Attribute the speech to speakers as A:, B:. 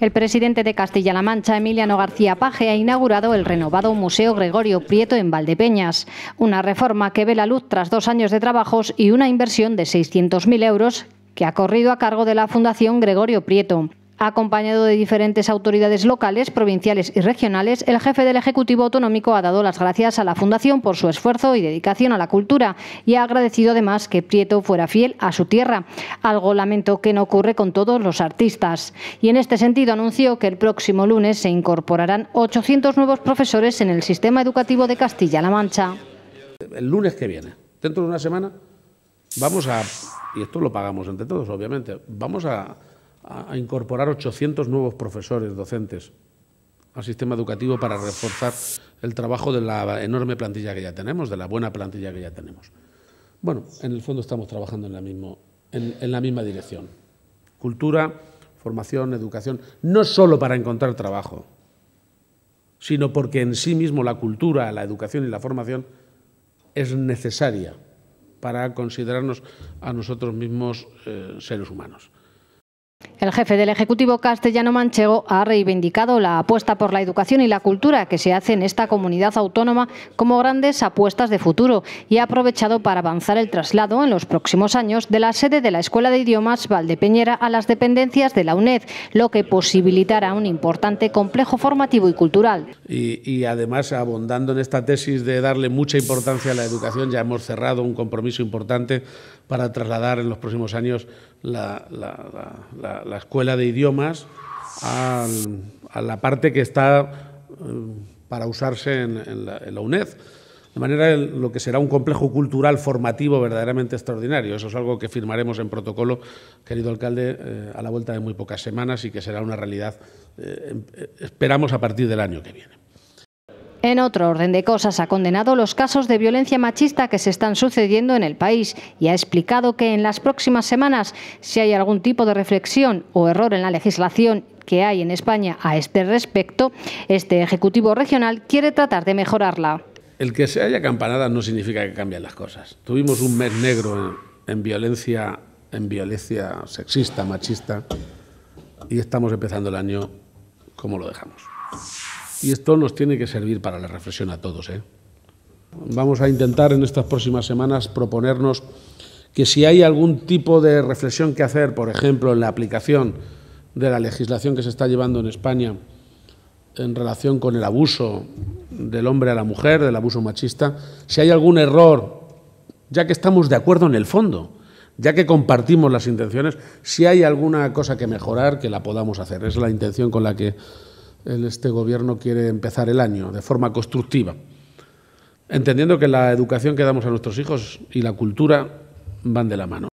A: El presidente de Castilla-La Mancha, Emiliano García Paje, ha inaugurado el renovado Museo Gregorio Prieto en Valdepeñas, una reforma que ve la luz tras dos años de trabajos y una inversión de 600.000 euros que ha corrido a cargo de la Fundación Gregorio Prieto. Acompañado de diferentes autoridades locales, provinciales y regionales, el jefe del Ejecutivo Autonómico ha dado las gracias a la Fundación por su esfuerzo y dedicación a la cultura y ha agradecido además que Prieto fuera fiel a su tierra, algo lamento que no ocurre con todos los artistas. Y en este sentido anunció que el próximo lunes se incorporarán 800 nuevos profesores en el sistema educativo de Castilla-La Mancha.
B: El lunes que viene, dentro de una semana, vamos a, y esto lo pagamos entre todos obviamente, vamos a a incorporar 800 nuevos profesores, docentes al sistema educativo para reforzar el trabajo de la enorme plantilla que ya tenemos, de la buena plantilla que ya tenemos. Bueno, en el fondo estamos trabajando en la, misma dirección. Cultura, formación, educación, no solo para encontrar trabajo, sino porque en sí mismo la cultura, la educación y la formación es necesaria para considerarnos a nosotros mismos eh, seres humanos.
A: El jefe del Ejecutivo castellano manchego ha reivindicado la apuesta por la educación y la cultura que se hace en esta comunidad autónoma como grandes apuestas de futuro y ha aprovechado para avanzar el traslado en los próximos años de la sede de la Escuela de Idiomas Valdepeñera a las dependencias de la UNED, lo que posibilitará un importante complejo formativo y cultural.
B: Y, además, abondando en esta tesis de darle mucha importancia a la educación, ya hemos cerrado un compromiso importante para trasladar en los próximos años la, escuela de idiomas a, la parte que está eh, para usarse en, la, UNED. De manera lo que será un complejo cultural formativo verdaderamente extraordinario. Eso es algo que firmaremos en protocolo, querido alcalde, eh, a la vuelta de muy pocas semanas y que será una realidad, eh, em, esperamos, a partir del año que viene.
A: En otro orden de cosas, ha condenado los casos de violencia machista que se están sucediendo en el país y ha explicado que en las próximas semanas, si hay algún tipo de reflexión o error en la legislación que hay en España a este respecto, este Ejecutivo Regional quiere tratar de mejorarla.
B: El que se haya campanada no significa que cambien las cosas. Tuvimos un mes negro en violencia, en violencia sexista, machista, y estamos empezando el año como lo dejamos. Y esto nos tiene que servir para la reflexión a todos. ¿eh? Vamos a intentar en estas próximas semanas proponernos que si hay algún tipo de reflexión que hacer, por ejemplo, en la aplicación de la legislación que se está llevando en España en relación con el abuso del hombre a la mujer, del abuso machista, si hay algún error, ya que estamos de acuerdo en el fondo, ya que compartimos las intenciones, si hay alguna cosa que mejorar, que la podamos hacer. Es la intención con la que este gobierno quiere empezar el año de forma constructiva, entendiendo que la educación que damos a nuestros hijos y la cultura van de la mano.